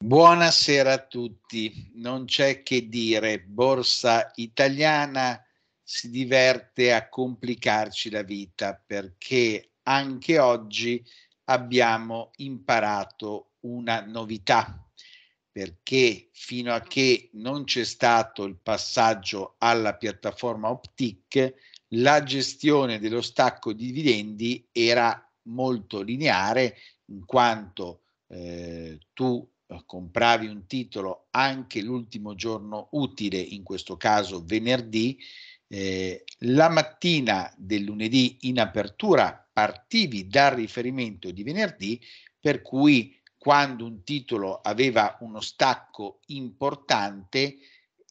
Buonasera a tutti, non c'è che dire, Borsa Italiana si diverte a complicarci la vita perché anche oggi abbiamo imparato una novità, perché fino a che non c'è stato il passaggio alla piattaforma Optic, la gestione dello stacco di dividendi era molto lineare in quanto eh, tu eh, compravi un titolo anche l'ultimo giorno utile, in questo caso venerdì, eh, la mattina del lunedì in apertura partivi dal riferimento di venerdì, per cui quando un titolo aveva uno stacco importante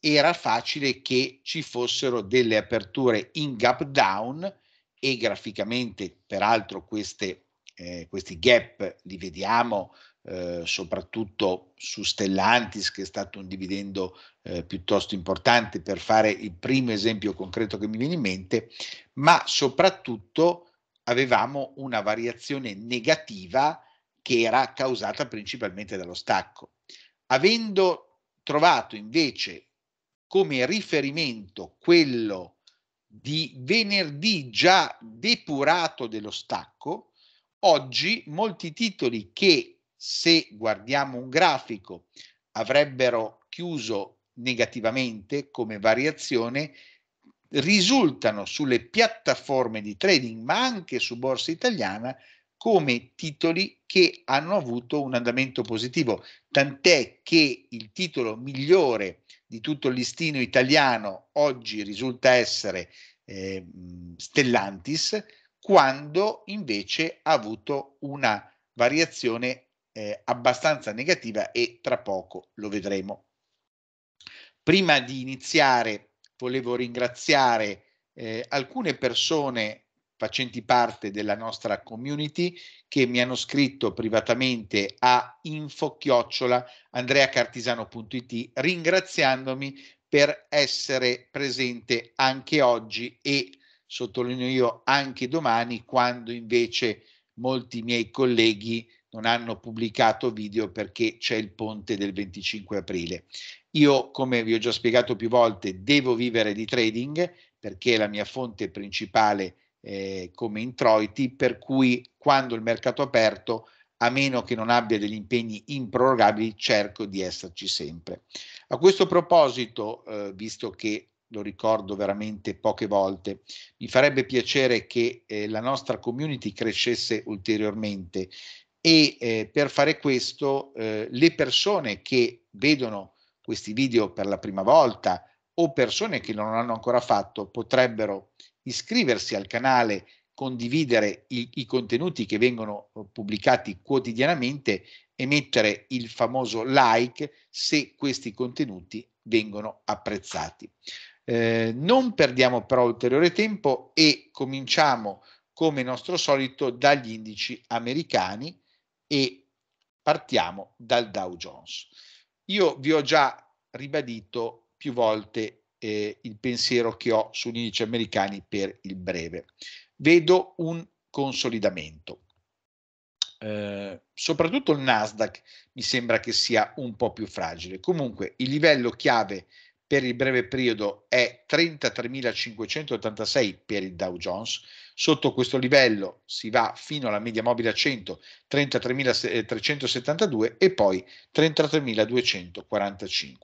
era facile che ci fossero delle aperture in gap down e graficamente peraltro queste, eh, questi gap li vediamo eh, soprattutto su Stellantis, che è stato un dividendo eh, piuttosto importante per fare il primo esempio concreto che mi viene in mente, ma soprattutto avevamo una variazione negativa che era causata principalmente dallo stacco. Avendo trovato invece come riferimento quello di venerdì già depurato dello stacco, oggi molti titoli che se guardiamo un grafico, avrebbero chiuso negativamente come variazione, risultano sulle piattaforme di trading, ma anche su borsa italiana, come titoli che hanno avuto un andamento positivo, tant'è che il titolo migliore di tutto il listino italiano oggi risulta essere eh, Stellantis, quando invece ha avuto una variazione eh, abbastanza negativa e tra poco lo vedremo. Prima di iniziare volevo ringraziare eh, alcune persone facenti parte della nostra community che mi hanno scritto privatamente a info andreacartisano.it ringraziandomi per essere presente anche oggi e sottolineo io anche domani quando invece molti miei colleghi non hanno pubblicato video perché c'è il ponte del 25 aprile. Io, come vi ho già spiegato più volte, devo vivere di trading perché è la mia fonte principale eh, come introiti, per cui quando il mercato è aperto, a meno che non abbia degli impegni improrogabili, cerco di esserci sempre. A questo proposito, eh, visto che lo ricordo veramente poche volte. Mi farebbe piacere che eh, la nostra community crescesse ulteriormente e eh, per fare questo eh, le persone che vedono questi video per la prima volta o persone che non l'hanno ancora fatto potrebbero iscriversi al canale, condividere i, i contenuti che vengono eh, pubblicati quotidianamente e mettere il famoso like se questi contenuti vengono apprezzati. Eh, non perdiamo però ulteriore tempo e cominciamo come nostro solito dagli indici americani e partiamo dal Dow Jones. Io vi ho già ribadito più volte eh, il pensiero che ho sugli indici americani per il breve. Vedo un consolidamento. Eh, soprattutto il Nasdaq mi sembra che sia un po' più fragile. Comunque il livello chiave per il breve periodo è 33.586 per il Dow Jones, sotto questo livello si va fino alla media mobile a 100, 33.372 e poi 33.245.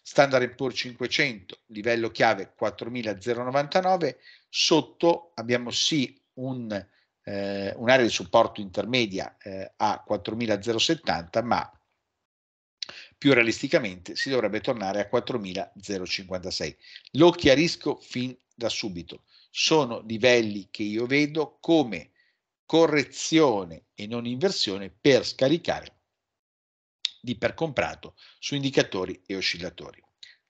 Standard Poor's 500, livello chiave 4.099, sotto abbiamo sì un, eh, un'area di supporto intermedia eh, a 4.070, ma più realisticamente si dovrebbe tornare a 4.056. Lo chiarisco fin da subito. Sono livelli che io vedo come correzione e non inversione per scaricare di per comprato su indicatori e oscillatori.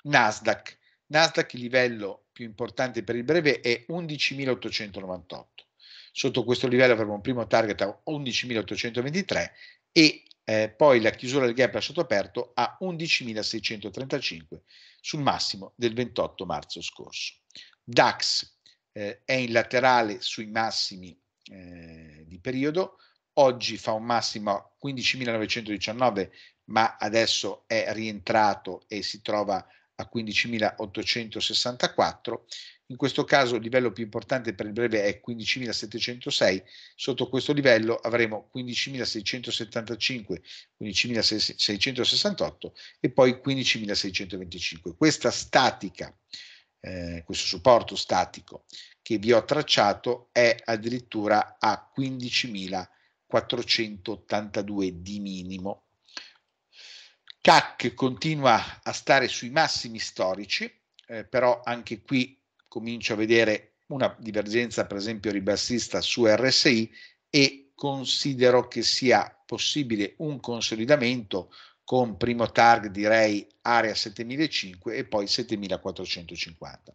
Nasdaq. Nasdaq il livello più importante per il breve è 11.898. Sotto questo livello avremo un primo target a 11.823 e eh, poi la chiusura del gap lasciato aperto a 11.635 sul massimo del 28 marzo scorso. DAX eh, è in laterale sui massimi eh, di periodo, oggi fa un massimo a 15.919 ma adesso è rientrato e si trova a 15.864, in questo caso il livello più importante per il breve è 15.706, sotto questo livello avremo 15.675, 15.668 e poi 15.625. Questa statica, eh, questo supporto statico che vi ho tracciato è addirittura a 15.482 di minimo. CAC continua a stare sui massimi storici, eh, però anche qui comincio a vedere una divergenza, per esempio, ribassista su RSI e considero che sia possibile un consolidamento con primo target direi area 7500 e poi 7450.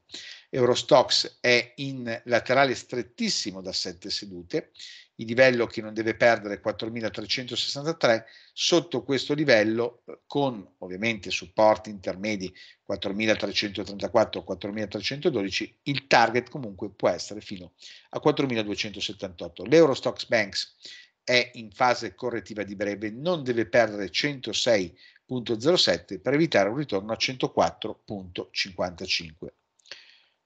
Eurostox è in laterale strettissimo da 7 sedute, il livello che non deve perdere è 4363, sotto questo livello eh, con ovviamente supporti intermedi 4334 4312, il target comunque può essere fino a 4278. L'Eurostox Banks è in fase correttiva di breve, non deve perdere 106.07 per evitare un ritorno a 104.55.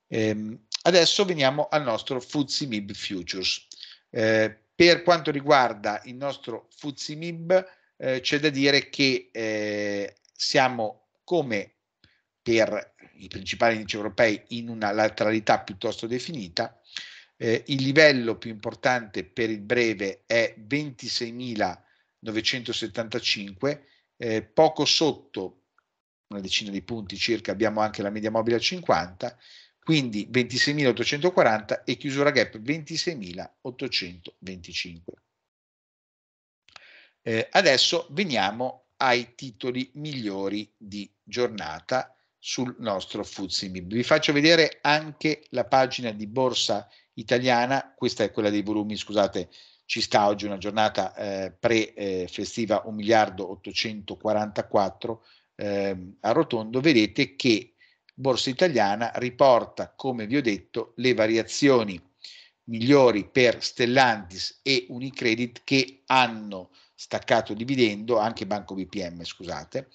Ehm, adesso veniamo al nostro FTSE MIB Futures. Eh, per quanto riguarda il nostro FTSE MIB, eh, c'è da dire che eh, siamo come per i principali indici europei in una lateralità piuttosto definita, eh, il livello più importante per il breve è 26.975, eh, poco sotto una decina di punti circa abbiamo anche la media mobile a 50, quindi 26.840 e chiusura gap 26.825. Eh, adesso veniamo ai titoli migliori di giornata sul nostro Fuzimib. Vi faccio vedere anche la pagina di borsa italiana, questa è quella dei volumi, scusate, ci sta oggi una giornata eh, pre-festiva eh, 1 miliardo 844 eh, a rotondo, vedete che Borsa Italiana riporta, come vi ho detto, le variazioni migliori per Stellantis e Unicredit che hanno staccato dividendo, anche Banco BPM, scusate,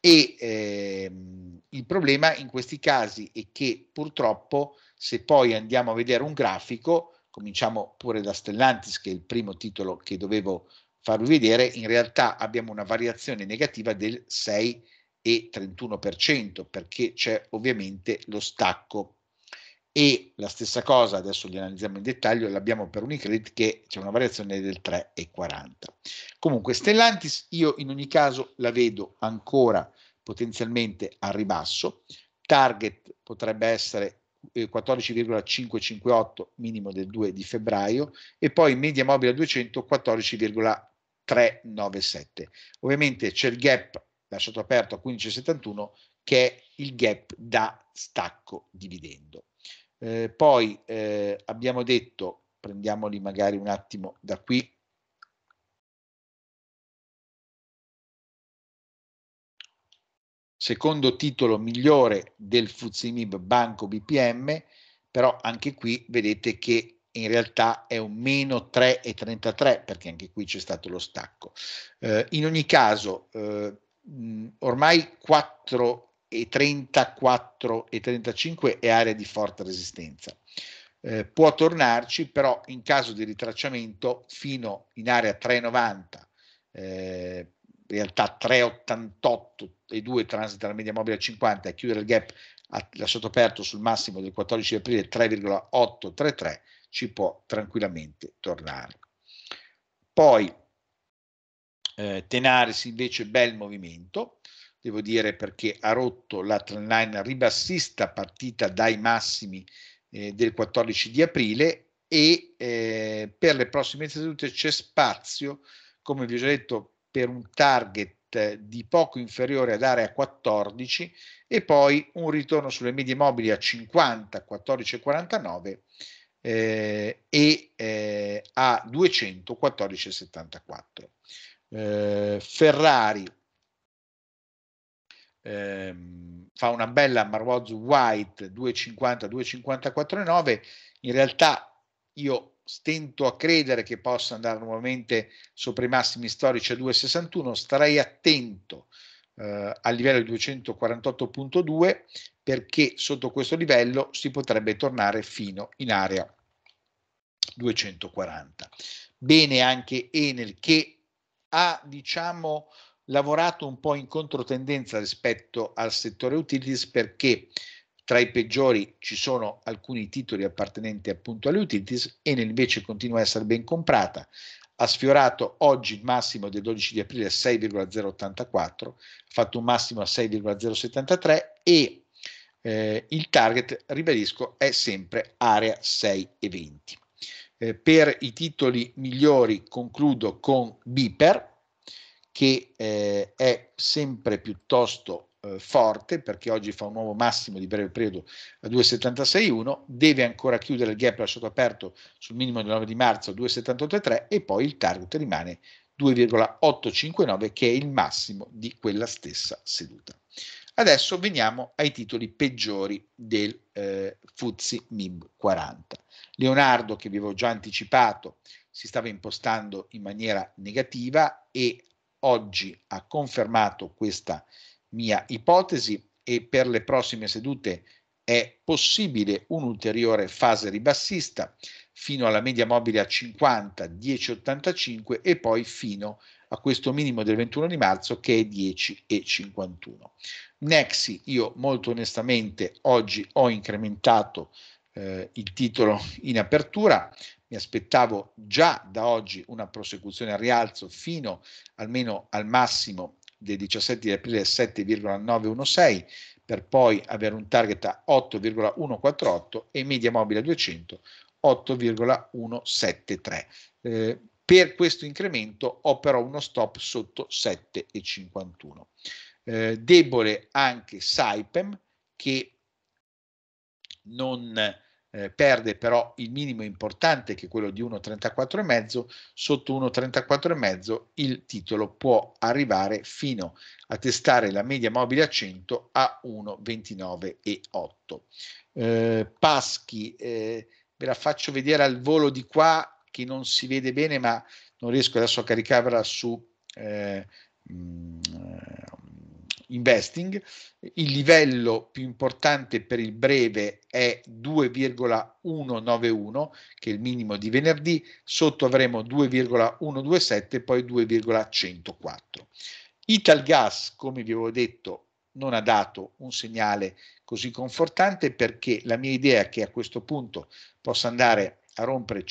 e ehm, il problema in questi casi è che purtroppo se poi andiamo a vedere un grafico, cominciamo pure da Stellantis, che è il primo titolo che dovevo farvi vedere, in realtà abbiamo una variazione negativa del 6,31% perché c'è ovviamente lo stacco. E la stessa cosa, adesso li analizziamo in dettaglio, l'abbiamo per Unicredit che c'è una variazione del 3,40. Comunque Stellantis io in ogni caso la vedo ancora potenzialmente a ribasso, target potrebbe essere 14,558 eh, minimo del 2 di febbraio e poi media mobile 200 14,397. Ovviamente c'è il gap lasciato aperto a 15,71 che è il gap da stacco dividendo. Eh, poi eh, abbiamo detto, prendiamoli magari un attimo da qui, secondo titolo migliore del Fuzimib Banco BPM, però anche qui vedete che in realtà è un meno 3,33 perché anche qui c'è stato lo stacco. Eh, in ogni caso, eh, mh, mm, ormai 4,30, è area di forte resistenza. Eh, può tornarci però in caso di ritracciamento fino in area 3,90 in realtà 3,88 e 2 transit dalla media mobile a 50 e chiudere il gap a, lasciato aperto sul massimo del 14 aprile 3,833 ci può tranquillamente tornare. Poi eh, Tenaris invece bel movimento, devo dire perché ha rotto la trend line ribassista partita dai massimi eh, del 14 di aprile e eh, per le prossime sedute c'è spazio, come vi ho già detto, per un target eh, di poco inferiore ad area 14 e poi un ritorno sulle medie mobili a 50, 14 e 49 eh, e eh, a 200, 14 e 74. Eh, Ferrari ehm, fa una bella Marwozzo White 250, 254 e 9, in realtà io stento a credere che possa andare nuovamente sopra i massimi storici a 2,61, starei attento eh, al livello di 248.2 perché sotto questo livello si potrebbe tornare fino in area 240. Bene anche Enel che ha diciamo lavorato un po' in controtendenza rispetto al settore utilities perché tra i peggiori ci sono alcuni titoli appartenenti appunto alle utilities, Enel invece continua a essere ben comprata, ha sfiorato oggi il massimo del 12 di aprile 6,084, ha fatto un massimo a 6,073 e eh, il target, ribadisco, è sempre area 6,20. Eh, per i titoli migliori concludo con Biper, che eh, è sempre piuttosto eh, forte perché oggi fa un nuovo massimo di breve periodo a 2,76,1, deve ancora chiudere il gap lasciato aperto sul minimo del 9 di marzo a 2,783 e poi il target rimane 2,859 che è il massimo di quella stessa seduta. Adesso veniamo ai titoli peggiori del eh, Fuzzi MIB 40. Leonardo, che vi avevo già anticipato, si stava impostando in maniera negativa e oggi ha confermato questa mia ipotesi e per le prossime sedute è possibile un'ulteriore fase ribassista fino alla media mobile a 50, 10,85 e poi fino a questo minimo del 21 di marzo che è 10,51. Nexi, io molto onestamente oggi ho incrementato eh, il titolo in apertura, mi aspettavo già da oggi una prosecuzione a rialzo fino almeno al massimo del 17 di aprile 7,916 per poi avere un target a 8,148 e media mobile a 200 8,173. Eh, per questo incremento ho però uno stop sotto 7,51. Eh, debole anche Saipem che non eh, perde però il minimo importante che è quello di 1,34,5, sotto 1,34,5 il titolo può arrivare fino a testare la media mobile a 100 a 1,29,8. Eh, Paschi, eh, ve la faccio vedere al volo di qua che non si vede bene ma non riesco adesso a caricarla su... Eh, mm, investing, il livello più importante per il breve è 2,191 che è il minimo di venerdì, sotto avremo 2,127 poi 2,104. Italgas, come vi avevo detto, non ha dato un segnale così confortante perché la mia idea è che a questo punto possa andare a rompere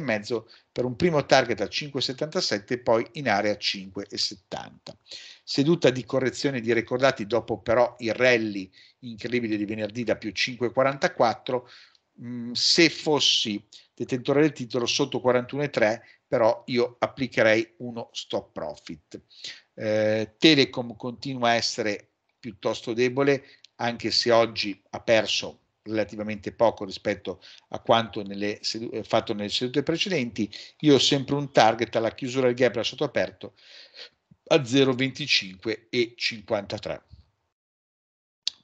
mezzo per un primo target a 5,77 e poi in area 5,70. Seduta di correzione di ricordati dopo però il rally incredibile di venerdì da più 5,44, mm, se fossi detentore del titolo sotto 41,3 però io applicherei uno stop profit. Eh, Telecom continua a essere piuttosto debole anche se oggi ha perso relativamente poco rispetto a quanto nelle sedu- eh, fatto nelle sedute precedenti. Io ho sempre un target alla chiusura del gap lasciato aperto a 0,25 e 53.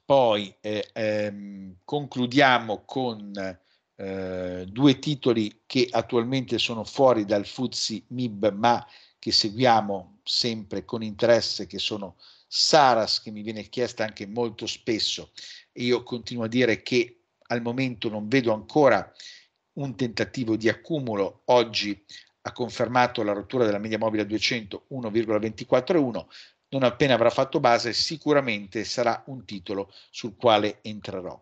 Poi eh, ehm, concludiamo con eh, due titoli che attualmente sono fuori dal FUZI MIB, ma che seguiamo sempre con interesse, che sono Saras che mi viene chiesta anche molto spesso. Io continuo a dire che al momento non vedo ancora un tentativo di accumulo. Oggi ha confermato la rottura della media mobile a 200 1,241. Non appena avrà fatto base, sicuramente sarà un titolo sul quale entrerò.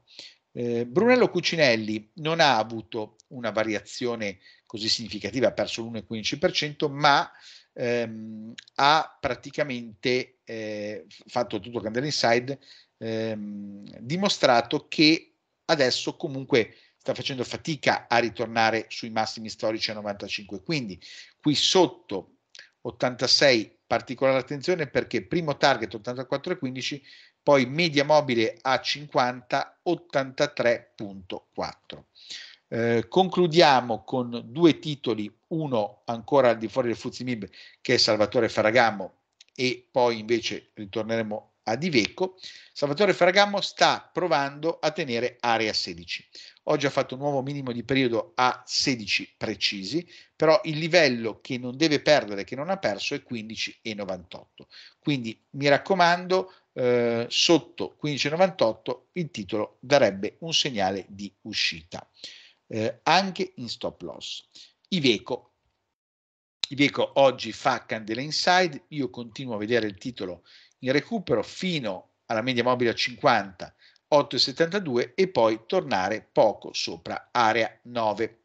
Eh, Brunello Cucinelli non ha avuto una variazione così significativa, ha perso l'1,15%, ma ehm, ha praticamente eh, fatto tutto Candela Inside, ehm, dimostrato che adesso comunque sta facendo fatica a ritornare sui massimi storici a 95. Quindi qui sotto 86 particolare attenzione perché primo target 84,15, poi media mobile a 50, 83,4. Eh, concludiamo con due titoli, uno ancora al di fuori del Fuzimib che è Salvatore Ferragammo e poi invece ritorneremo a Divecco. Salvatore Ferragammo sta provando a tenere area 16. Oggi ha fatto un nuovo minimo di periodo a 16 precisi, però il livello che non deve perdere, che non ha perso, è 15,98. Quindi mi raccomando, eh, sotto 15,98 il titolo darebbe un segnale di uscita eh, anche in stop loss. Iveco. Iveco oggi fa candela inside, io continuo a vedere il titolo in recupero fino alla media mobile a 50, 8,72 e poi tornare poco sopra area 9.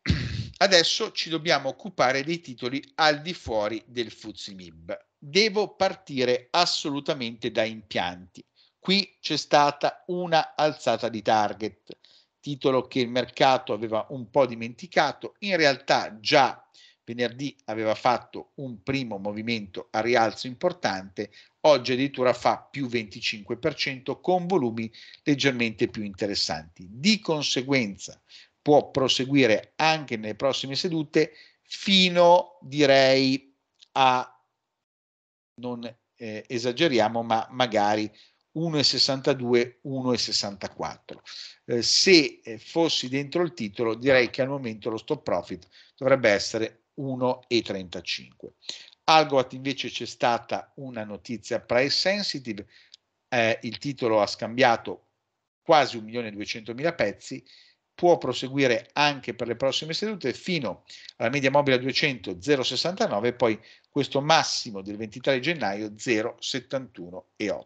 Adesso ci dobbiamo occupare dei titoli al di fuori del Fuzimib. Devo partire assolutamente da impianti. Qui c'è stata una alzata di target titolo che il mercato aveva un po' dimenticato, in realtà già venerdì aveva fatto un primo movimento a rialzo importante, oggi addirittura fa più 25% con volumi leggermente più interessanti. Di conseguenza può proseguire anche nelle prossime sedute fino direi a non eh, esageriamo, ma magari 1,62, 1,64. Eh, se eh, fossi dentro il titolo, direi che al momento lo stop profit dovrebbe essere 1,35. Algoat invece c'è stata una notizia price sensitive, eh, il titolo ha scambiato quasi 1.200.000 pezzi, può proseguire anche per le prossime sedute fino alla media mobile a 200 069 e poi questo massimo del 23 gennaio 0,71,8.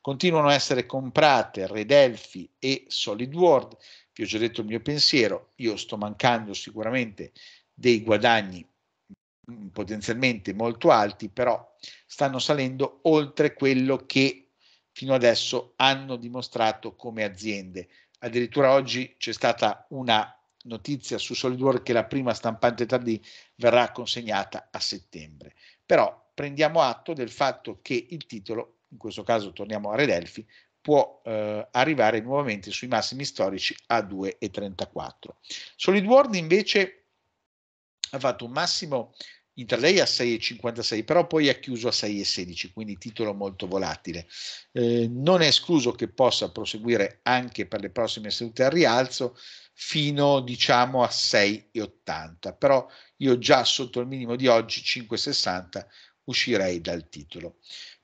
Continuano a essere comprate Redelphi e Solid World, vi ho già detto il mio pensiero, io sto mancando sicuramente dei guadagni mm, potenzialmente molto alti, però stanno salendo oltre quello che fino adesso hanno dimostrato come aziende. Addirittura oggi c'è stata una notizia su SolidWorks che la prima stampante 3D verrà consegnata a settembre. Però prendiamo atto del fatto che il titolo, in questo caso torniamo a Redelphi, può eh, arrivare nuovamente sui massimi storici a 2,34. SolidWorks invece ha fatto un massimo Interlay a 6,56, però poi ha chiuso a 6,16, quindi titolo molto volatile. Eh, non è escluso che possa proseguire anche per le prossime sedute al rialzo, fino diciamo a 6,80 però io già sotto il minimo di oggi 5,60 uscirei dal titolo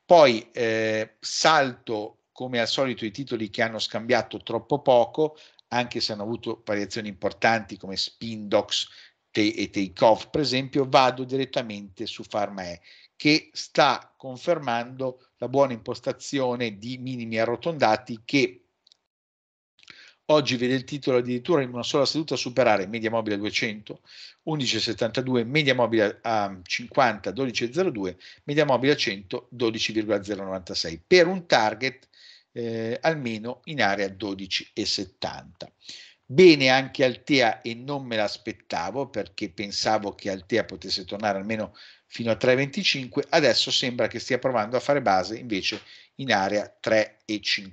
poi eh, salto come al solito i titoli che hanno scambiato troppo poco anche se hanno avuto variazioni importanti come Spindox te- e Takeoff per esempio vado direttamente su PharmaE che sta confermando la buona impostazione di minimi arrotondati che Oggi vede il titolo addirittura in una sola seduta superare media mobile a 200, 11,72, media mobile a 50, 12,02, media mobile a 100, 12,096, per un target eh, almeno in area 12,70. Bene anche Altea e non me l'aspettavo perché pensavo che Altea potesse tornare almeno fino a 3,25, adesso sembra che stia provando a fare base invece in area 3,50.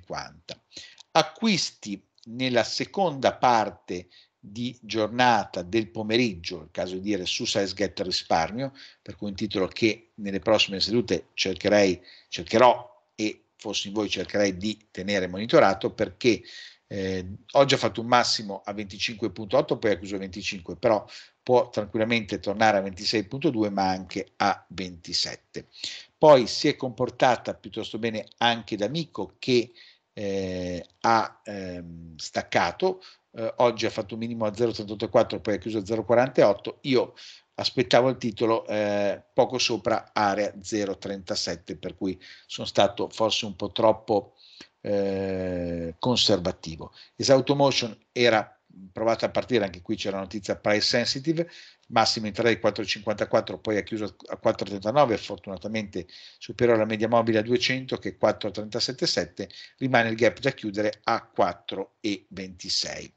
Acquisti nella seconda parte di giornata del pomeriggio, il caso di dire su Size SizeGet risparmio, per cui un titolo che nelle prossime sedute cercherei, cercherò e fossi voi cercherei di tenere monitorato perché eh, oggi ha fatto un massimo a 25.8, poi ha chiuso 25, però può tranquillamente tornare a 26.2 ma anche a 27. Poi si è comportata piuttosto bene anche d'amico che eh, ha ehm, staccato, eh, oggi ha fatto un minimo a 0,384, poi ha chiuso a 0,48, io aspettavo il titolo eh, poco sopra area 0,37, per cui sono stato forse un po' troppo eh, conservativo. Esautomotion era provate a partire, anche qui c'è la notizia price sensitive, massimo in 4,54, poi ha chiuso a 4,39, fortunatamente superiore alla media mobile a 200 che è 4,377, rimane il gap da chiudere a 4,26.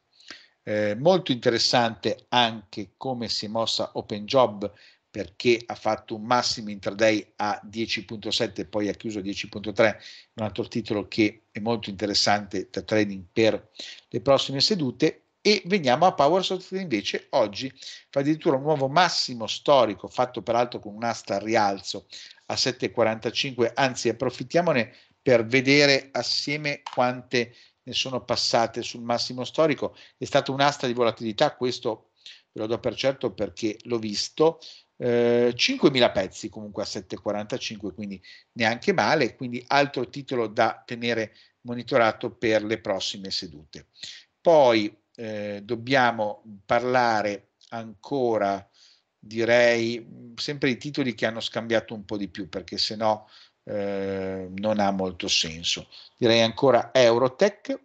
Eh, molto interessante anche come si è mossa Open Job perché ha fatto un massimo intraday a 10.7 poi ha chiuso a 10.3 un altro titolo che è molto interessante da trading per le prossime sedute e veniamo a PowerSoft che invece oggi fa addirittura un nuovo massimo storico, fatto peraltro con un'asta a rialzo a 7,45, anzi approfittiamone per vedere assieme quante ne sono passate sul massimo storico. È stata un'asta di volatilità, questo ve lo do per certo perché l'ho visto, eh, 5.000 pezzi comunque a 7,45, quindi neanche male, quindi altro titolo da tenere monitorato per le prossime sedute. Poi eh, dobbiamo parlare ancora, direi, sempre di titoli che hanno scambiato un po' di più, perché se no eh, non ha molto senso. Direi ancora Eurotech,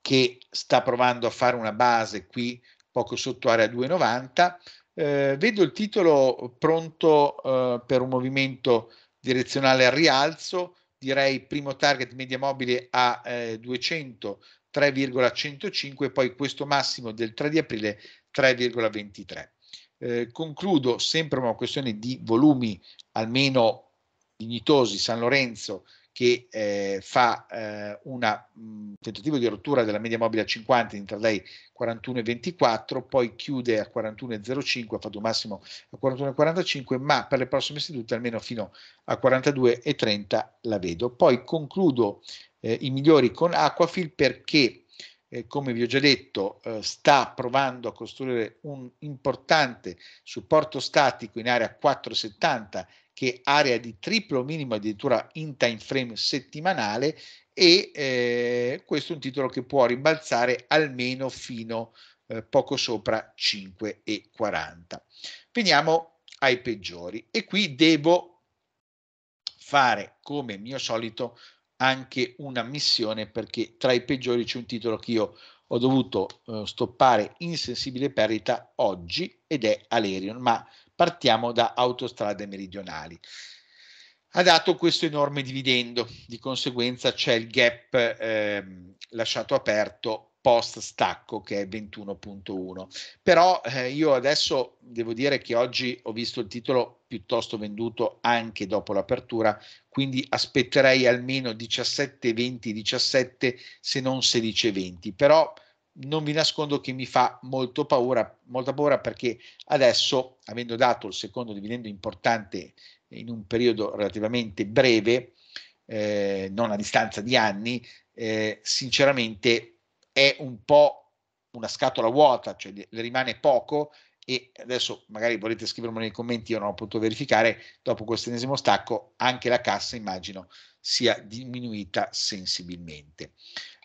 che sta provando a fare una base qui poco sotto area 290. Eh, vedo il titolo pronto eh, per un movimento direzionale al rialzo, direi primo target media mobile a eh, 200, 3,105 e poi questo massimo del 3 di aprile 3,23. Eh, concludo sempre una questione di volumi almeno dignitosi, San Lorenzo che eh, fa eh, un tentativo di rottura della media mobile a 50, intraday 41,24, poi chiude a 41,05, ha fatto un massimo a 41,45, ma per le prossime sedute almeno fino a 42,30 la vedo. Poi concludo eh, i migliori con Aquafil perché, eh, come vi ho già detto, eh, sta provando a costruire un importante supporto statico in area 470 che è area di triplo minimo addirittura in time frame settimanale e eh, questo è un titolo che può rimbalzare almeno fino eh, poco sopra 5,40. Veniamo ai peggiori e qui devo fare come mio solito anche una missione perché tra i peggiori c'è un titolo che io ho dovuto eh, stoppare in sensibile perdita oggi ed è Alerion, ma partiamo da autostrade meridionali. Ha dato questo enorme dividendo, di conseguenza c'è il gap eh, lasciato aperto post stacco che è 21.1 però eh, io adesso devo dire che oggi ho visto il titolo piuttosto venduto anche dopo l'apertura quindi aspetterei almeno 17 20 17 se non 16 20 però non vi nascondo che mi fa molto paura, molta paura perché adesso, avendo dato il secondo dividendo importante in un periodo relativamente breve, eh, non a distanza di anni, eh, sinceramente è un po' una scatola vuota, cioè le rimane poco e adesso magari volete scrivermi nei commenti, io non ho potuto verificare, dopo questo ennesimo stacco anche la cassa immagino sia diminuita sensibilmente.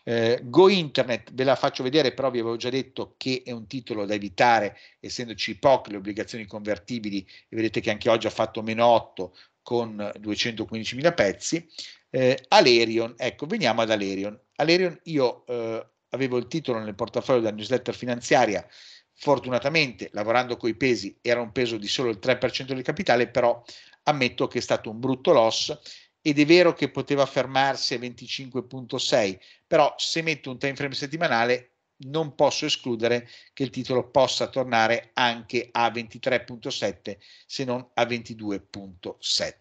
Eh, Go Internet, ve la faccio vedere, però vi avevo già detto che è un titolo da evitare, essendoci poche le obbligazioni convertibili, e vedete che anche oggi ha fatto meno 8 con 215.000 pezzi. Eh, Alerion, ecco, veniamo ad Alerion. Alerion, io eh, avevo il titolo nel portafoglio della newsletter finanziaria, fortunatamente lavorando coi pesi era un peso di solo il 3% del capitale, però ammetto che è stato un brutto loss ed è vero che poteva fermarsi a 25.6, però se metto un time frame settimanale non posso escludere che il titolo possa tornare anche a 23.7 se non a 22.7.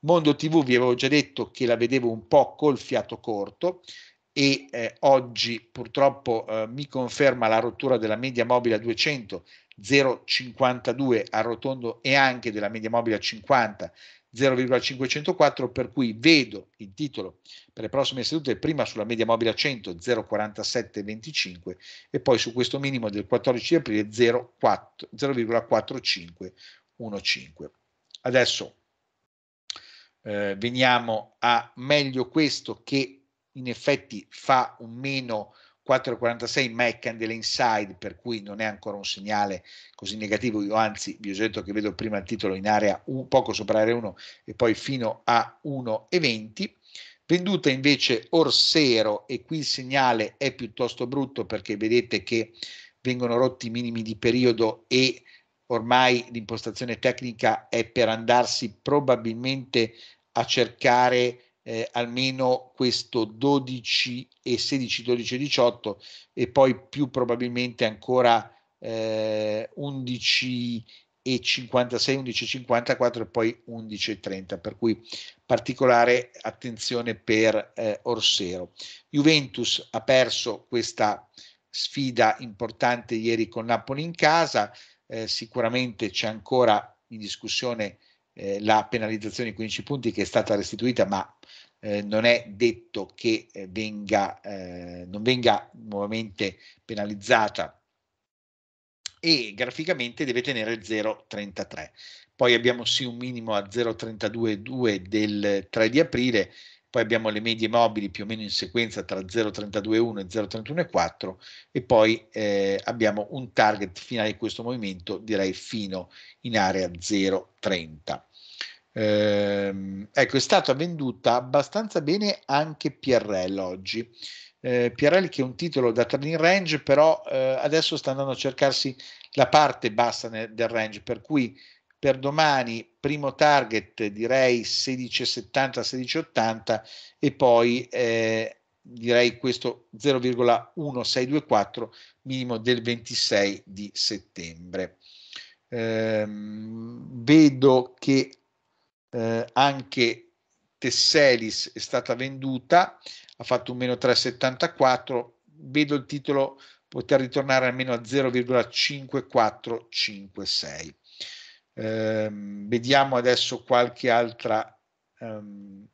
Mondo TV vi avevo già detto che la vedevo un po' col fiato corto, e eh, oggi purtroppo eh, mi conferma la rottura della media mobile a 200 0,52 arrotondo e anche della media mobile a 50 0,504 per cui vedo il titolo per le prossime sedute prima sulla media mobile a 100 0,4725 e poi su questo minimo del 14 aprile 0,4515 adesso eh, veniamo a meglio questo che in effetti fa un meno 4,46 Meccan inside, per cui non è ancora un segnale così negativo. Io anzi vi ho detto che vedo prima il titolo in area un, poco sopra area 1 e poi fino a 1,20. Venduta invece Orsero e qui il segnale è piuttosto brutto perché vedete che vengono rotti i minimi di periodo e ormai l'impostazione tecnica è per andarsi probabilmente a cercare eh, almeno questo 12 e 16, 12 e 18 e poi più probabilmente ancora eh, 11 e 56, 11 e 54 e poi 11 e 30, per cui particolare attenzione per eh, Orsero. Juventus ha perso questa sfida importante ieri con Napoli in casa, eh, sicuramente c'è ancora in discussione eh, la penalizzazione di 15 punti che è stata restituita, ma eh, non è detto che eh, venga, eh, non venga nuovamente penalizzata e graficamente deve tenere 0,33. Poi abbiamo sì un minimo a 0,322 del 3 di aprile, poi abbiamo le medie mobili più o meno in sequenza tra 0,321 e 0,314 e poi eh, abbiamo un target finale di questo movimento direi fino in area 0,30. Eh, ecco, è stata venduta abbastanza bene anche PRL oggi. Eh, PRL che è un titolo da trading range, però eh, adesso sta andando a cercarsi la parte bassa nel, del range, per cui per domani primo target direi 16,70-16,80 e poi eh, direi questo 0,1624 minimo del 26 di settembre. Eh, vedo che eh, anche Tesselis è stata venduta, ha fatto un meno 3,74, vedo il titolo poter ritornare almeno a 0,5456. Ehm, vediamo adesso qualche altra ehm,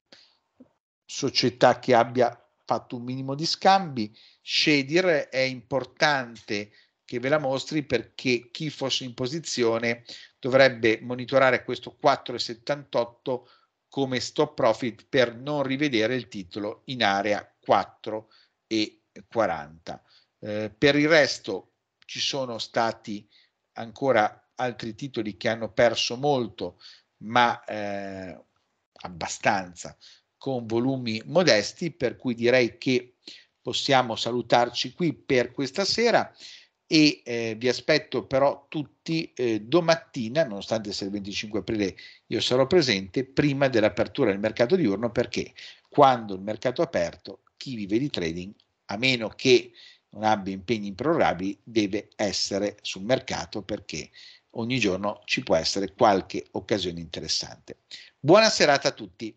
società che abbia fatto un minimo di scambi. Scedir è importante che ve la mostri perché chi fosse in posizione dovrebbe monitorare questo 4,78 come stop profit per non rivedere il titolo in area 4,40. Eh, per il resto ci sono stati ancora altri titoli che hanno perso molto, ma eh, abbastanza, con volumi modesti, per cui direi che possiamo salutarci qui per questa sera e eh, vi aspetto però tutti eh, domattina, nonostante sia il 25 aprile io sarò presente, prima dell'apertura del mercato diurno, perché quando il mercato è aperto, chi vive di trading, a meno che non abbia impegni improrrabili, deve essere sul mercato perché ogni giorno ci può essere qualche occasione interessante. Buona serata a tutti.